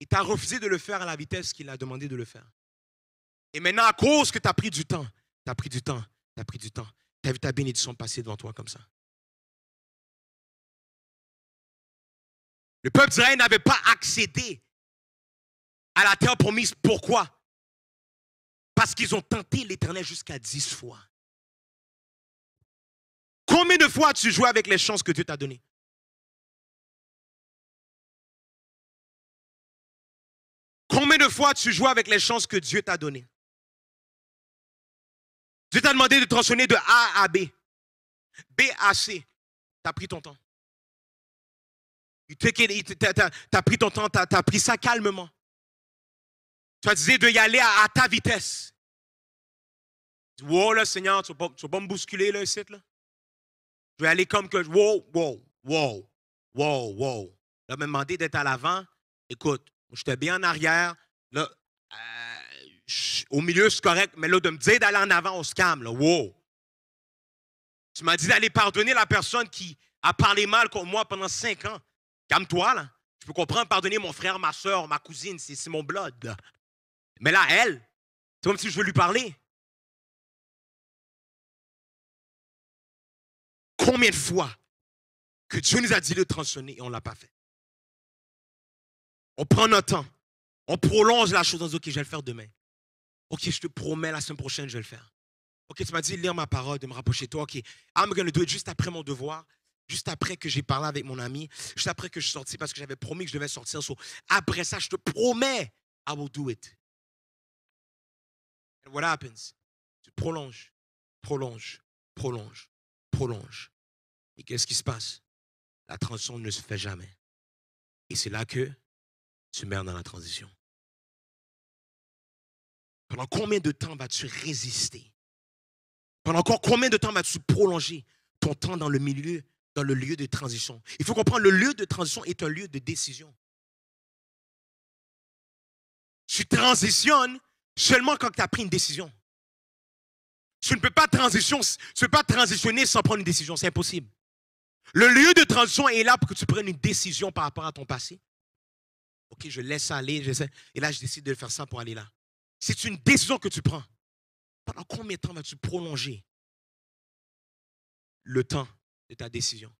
et tu as refusé de le faire à la vitesse qu'il a demandé de le faire? Et maintenant, à cause que tu as pris du temps, tu as pris du temps, tu as pris du temps, tu as vu ta bénédiction passer devant toi comme ça. Le peuple d'Israël n'avait pas accédé à la terre promise. Pourquoi parce qu'ils ont tenté l'Éternel jusqu'à dix fois. Combien de fois as-tu joué avec les chances que Dieu t'a données Combien de fois tu joué avec les chances que Dieu t'a données Dieu t'a demandé de transitionner de A à B. B à C. Tu pris ton temps. Tu as, pris ton temps, T'as as, pris ça calmement. Tu as de y aller à ta vitesse wow, là, Seigneur, tu vas, me bousculer, là, ici, là. Je vais aller comme que, wow, wow, wow, wow, wow. Là, m'a demandé d'être à l'avant. Écoute, j'étais bien en arrière. Là, euh, au milieu, c'est correct, mais là, de me dire d'aller en avant, on se calme, là, wow. Tu m'as dit d'aller pardonner la personne qui a parlé mal contre moi pendant cinq ans. Calme-toi, là. Je peux comprendre pardonner mon frère, ma soeur, ma cousine, c'est mon blood. Mais là, elle, c'est comme si je veux lui parler. Combien de fois que Dieu nous a dit de transitionner et on ne l'a pas fait? On prend notre temps. On prolonge la chose en disant, OK, je vais le faire demain. OK, je te promets, la semaine prochaine, je vais le faire. OK, tu m'as dit de lire ma parole, de me rapprocher de toi. OK, I'm going to do it juste après mon devoir, juste après que j'ai parlé avec mon ami, juste après que je suis sorti parce que j'avais promis que je devais sortir. après ça, je te promets, I will do it. And what happens? Tu prolonges, prolonges, prolonges prolonge. Et qu'est-ce qui se passe La transition ne se fait jamais. Et c'est là que tu meurs dans la transition. Pendant combien de temps vas-tu résister Pendant encore combien de temps vas-tu prolonger ton temps dans le milieu, dans le lieu de transition Il faut comprendre, le lieu de transition est un lieu de décision. Tu transitionnes seulement quand tu as pris une décision. Tu ne peux pas, transitionner sans prendre une décision. C'est impossible. Le lieu de transition est là pour que tu prennes une décision par rapport à ton passé. OK, je laisse ça aller, et là, je décide de faire ça pour aller là. C'est une décision que tu prends. Pendant combien de temps vas-tu prolonger le temps de ta décision?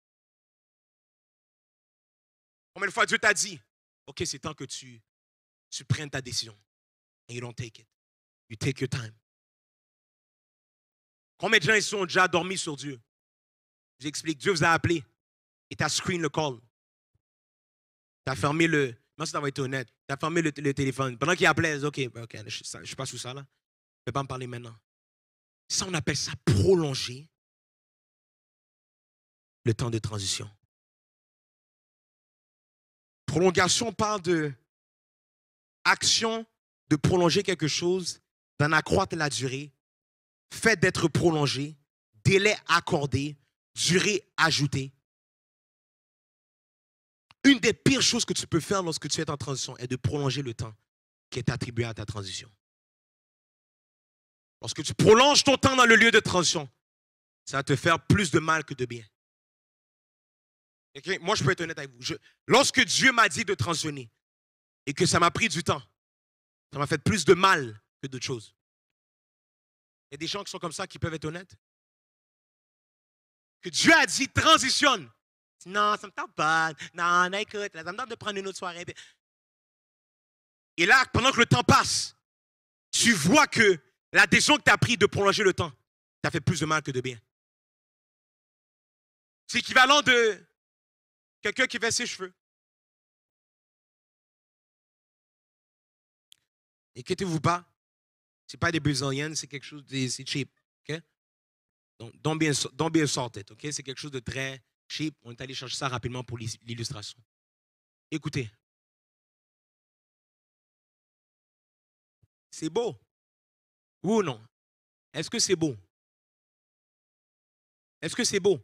Combien de fois Dieu t'a dit, OK, c'est temps que tu, tu prennes ta décision. And you don't take it. You take your time. Combien de gens ils sont déjà dormis sur Dieu? J'explique, Dieu vous a appelé et tu screen le call. Tu as fermé le. Merci d'avoir été honnête. Tu fermé le, téléphone. Pendant qu'il appelait, OK, OK, je ne suis pas sous ça là. Je ne vais pas me parler maintenant. Ça, on appelle ça prolonger le temps de transition. Prolongation on parle de action de prolonger quelque chose, d'en accroître la durée fait d'être prolongé, délai accordé, durée ajoutée. Une des pires choses que tu peux faire lorsque tu es en transition est de prolonger le temps qui est attribué à ta transition. Lorsque tu prolonges ton temps dans le lieu de transition, ça va te faire plus de mal que de bien. Moi, je peux être honnête avec vous. lorsque Dieu m'a dit de transitionner et que ça m'a pris du temps, ça m'a fait plus de mal que d'autres choses. Il y a des gens qui sont comme ça, qui peuvent être honnêtes. Que Dieu a dit, transitionne. Non, ça me tente pas. Non, écoute, ça me tente de prendre une autre soirée. Et là, pendant que le temps passe, tu vois que la décision que tu as prise de prolonger le temps, t'as fait plus de mal que de bien. C'est équivalent de quelqu'un qui fait ses cheveux. N'inquiétez-vous pas, c'est pas des brésiliennes, c'est quelque chose de c'est cheap. Donc, don't bien sorte. OK? C'est quelque chose de très cheap. On est allé chercher ça rapidement pour l'illustration. Écoutez. C'est beau. Oui ou non? Est-ce que c'est beau? Est-ce que c'est beau?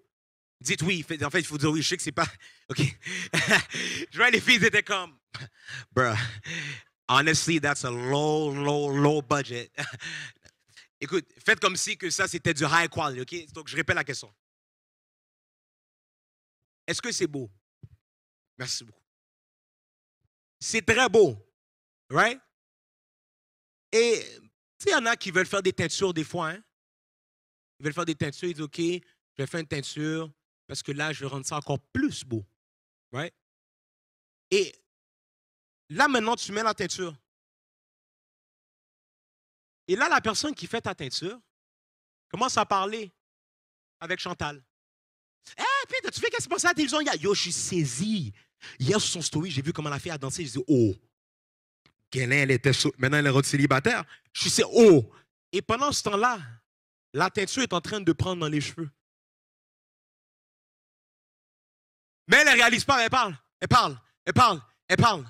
Dites oui. En fait, il faut dire oui. Je sais que c'est pas. OK. je vois les filles étaient comme. Bruh. Honestly, that's a low, low, low budget. Écoute, faites comme si que ça, c'était du high quality, OK? Donc, je répète la question. Est-ce que c'est beau? Merci beaucoup. C'est très beau, right? Et, tu sais, il y en a qui veulent faire des teintures des fois, hein? Ils veulent faire des teintures, ils disent, OK, je vais faire une teinture parce que là, je vais rendre ça encore plus beau, right? Et Là, maintenant, tu mets la teinture. Et là, la personne qui fait ta teinture commence à parler avec Chantal. Eh hey, tu fais qu'est-ce qui se passe à la télévision? Yo, je suis saisi. Hier, sur son story, j'ai vu comment la fille a danser. Je dis, oh, elle était maintenant elle est célibataire. Je suis, oh. Et pendant ce temps-là, la teinture est en train de prendre dans les cheveux. Mais elle ne réalise pas, elle parle, elle parle, elle parle, elle parle.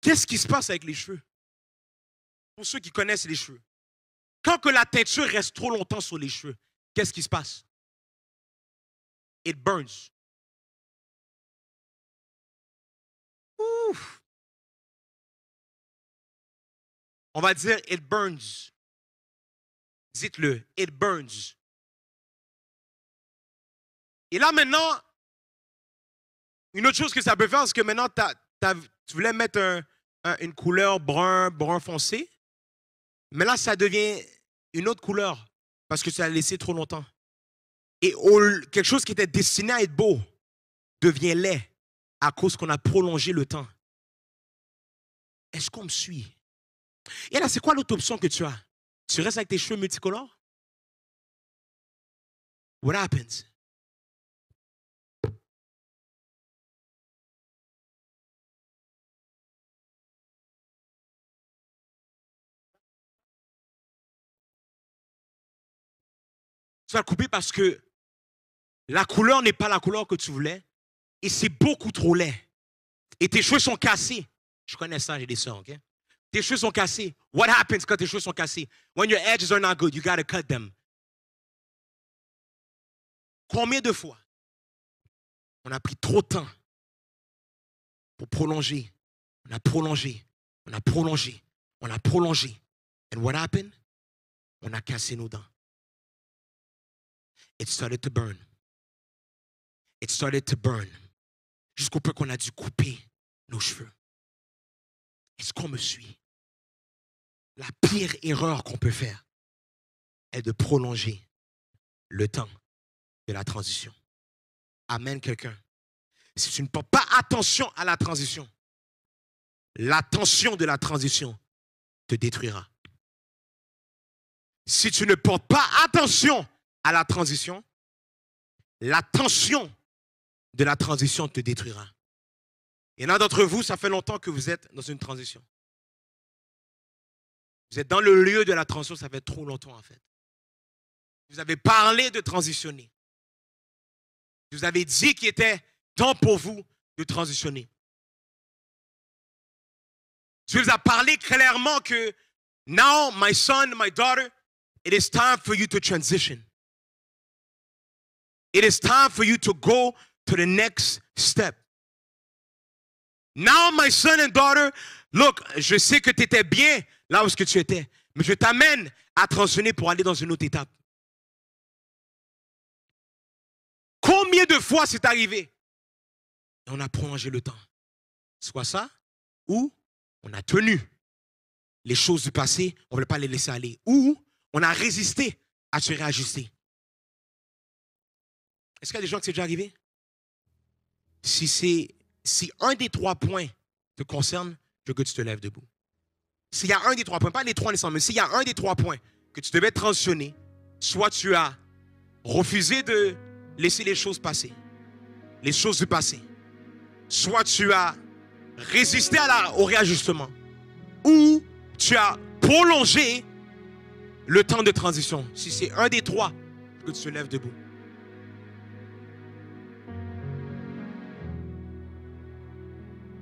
Qu'est-ce qui se passe avec les cheveux Pour ceux qui connaissent les cheveux, quand que la teinture reste trop longtemps sur les cheveux, qu'est-ce qui se passe It burns. Ouf. On va dire it burns. Dites-le, it burns. Et là maintenant, une autre chose que ça peut faire, c'est que maintenant, tu voulais mettre un, une couleur brun, brun foncé. Mais là, ça devient une autre couleur parce que ça a laissé trop longtemps. Et quelque chose qui était destiné à être beau devient laid à cause qu'on a prolongé le temps. Est-ce qu'on me suit? Et là, c'est quoi l'autre option que tu as? Tu restes avec tes cheveux multicolores? What happens? Tu vas couper parce que la couleur n'est pas la couleur que tu voulais et c'est beaucoup trop laid. Et tes cheveux sont cassés. Je connais ça, j'ai des soeurs, OK? Tes cheveux sont cassés. What happens quand tes cheveux sont cassés? When your edges are not good, you gotta cut them. Combien de fois on a pris trop de temps pour prolonger? On a prolongé, on a prolongé, on a prolongé. And what happened? On a cassé nos dents it started to burn. It started to burn. Jusqu'au point qu'on a dû couper nos cheveux. Est-ce qu'on me suit? La pire erreur qu'on peut faire est de prolonger le temps de la transition. Amène quelqu'un. Si tu ne portes pas attention à la transition, l'attention de la transition te détruira. Si tu ne portes pas attention à la transition, la tension de la transition te détruira. Il y en a d'entre vous, ça fait longtemps que vous êtes dans une transition. Vous êtes dans le lieu de la transition, ça fait trop longtemps en fait. Vous avez parlé de transitionner. Vous avez dit qu'il était temps pour vous de transitionner. Je vous a parlé clairement que now, my son, my daughter, it is time for you to transition. It is time for you to go to the next step. Now, my son and daughter, look, je sais que tu étais bien là où tu étais, mais je t'amène à transitionner pour aller dans une autre étape. Combien de fois c'est arrivé? on a prolongé le temps. Soit ça, ou on a tenu les choses du passé, on ne voulait pas les laisser aller, ou on a résisté à se réajuster. Est-ce qu'il y a des gens que c'est déjà arrivé? Si c'est si un des trois points te concerne, je veux que tu te lèves debout. S'il y a un des trois points, pas les trois ensemble, mais s'il y a un des trois points que tu devais transitionner, soit tu as refusé de laisser les choses passer, les choses du passé, soit tu as résisté à la, au réajustement, ou tu as prolongé le temps de transition. Si c'est un des trois, que tu te lèves debout.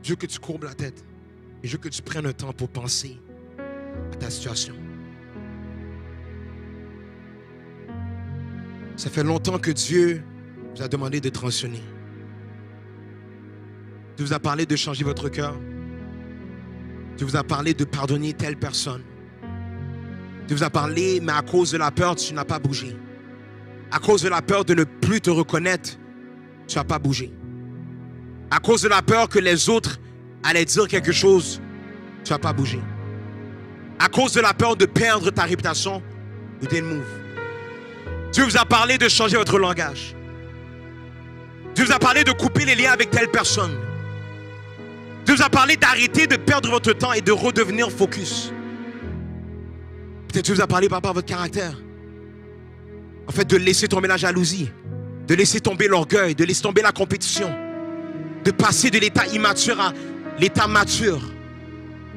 Dieu que tu courbes la tête. Et je que tu prennes le temps pour penser à ta situation. Ça fait longtemps que Dieu vous a demandé de transitionner. Dieu vous a parlé de changer votre cœur. Dieu vous a parlé de pardonner telle personne. Dieu vous a parlé, mais à cause de la peur, tu n'as pas bougé. À cause de la peur de ne plus te reconnaître, tu n'as pas bougé à cause de la peur que les autres allaient dire quelque chose, tu n'as pas bougé. À cause de la peur de perdre ta réputation, you pas bougé. Dieu vous a parlé de changer votre langage. Dieu vous a parlé de couper les liens avec telle personne. Dieu vous a parlé d'arrêter de perdre votre temps et de redevenir focus. Peut-être Dieu vous a parlé par rapport à votre caractère. En fait, de laisser tomber la jalousie, de laisser tomber l'orgueil, de laisser tomber la compétition de passer de l'état immature à l'état mature.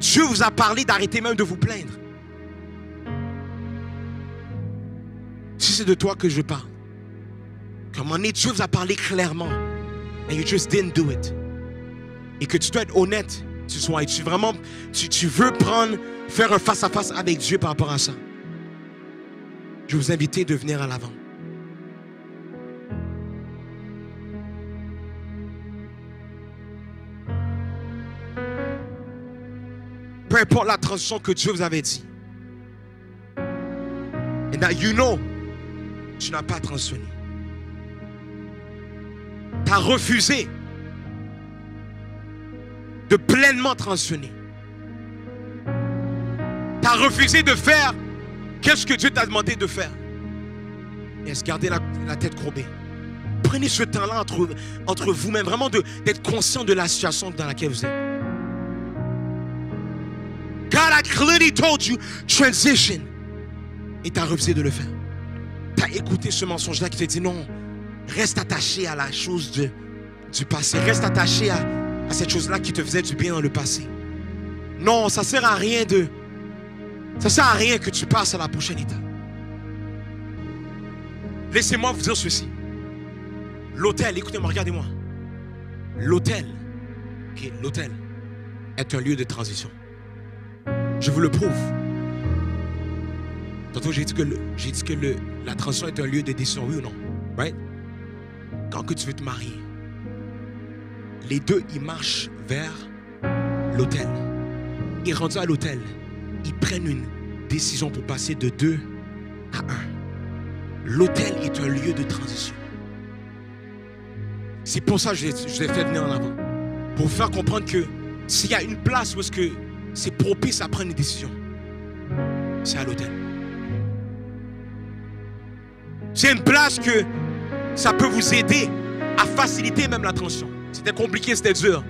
Dieu vous a parlé d'arrêter même de vous plaindre. Si c'est de toi que je parle, comme on est, Dieu vous a parlé clairement, and you just didn't do it. Et que tu dois être honnête tu sois. et tu vraiment, tu veux prendre, faire un face-à-face avec Dieu par rapport à ça. Je vous invite de venir à l'avant. Pour la transition que Dieu vous avait dit. Et that you know, tu n'as pas transitionné. Tu as refusé de pleinement transitionner. Tu as refusé de faire qu'est-ce que Dieu t'a demandé de faire. Et se garder la, la, tête courbée. Prenez ce temps-là entre, entre vous-même, vraiment d'être conscient de la situation dans laquelle vous êtes clearly told transition. Et tu as refusé de le faire. Tu as écouté ce mensonge-là qui te dit non, reste attaché à la chose de, du passé. Reste attaché à, à cette chose-là qui te faisait du bien dans le passé. Non, ça sert à rien de. Ça sert à rien que tu passes à la prochaine étape. Laissez-moi vous dire ceci. L'hôtel, écoutez-moi, regardez-moi. L'hôtel, l'hôtel est un lieu de transition. Je vous le prouve. Tantôt, j'ai dit que, dit que le, la transition est un lieu de décision, oui ou non. Quand que tu veux te marier, les deux, ils marchent vers l'hôtel. Ils rentrent à l'hôtel. Ils prennent une décision pour passer de deux à un. L'hôtel est un lieu de transition. C'est pour ça que je, vous l'ai fait venir en avant. Pour faire comprendre que s'il y a une place où est-ce que c'est propice à prendre des décisions c'est à l'hôtel C'est une place que ça peut vous aider à faciliter même la transition. C'était compliqué, c'était dur.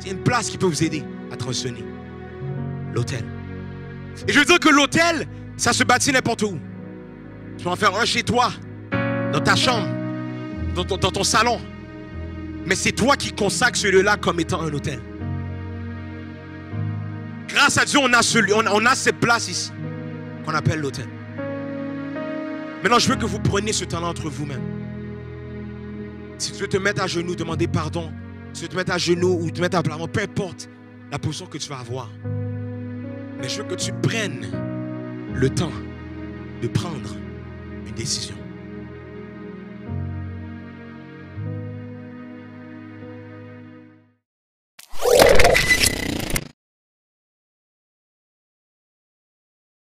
C'est une place qui peut vous aider à transitionner. L'hôtel Et je veux dire que l'hôtel ça se bâtit n'importe où. Tu peux en faire un chez toi, dans ta chambre, dans ton, dans ton salon. Mais c'est toi qui consacres celui-là comme étant un hôtel. Grâce à Dieu, on a, on, on a ces places ici qu'on appelle l'autel. Maintenant, je veux que vous preniez ce temps-là entre vous-même. Si tu veux te mettre à genoux, demander pardon. Si tu veux te mettre à genoux ou te mettre à plat, peu importe la position que tu vas avoir. Mais je veux que tu prennes le temps de prendre une décision.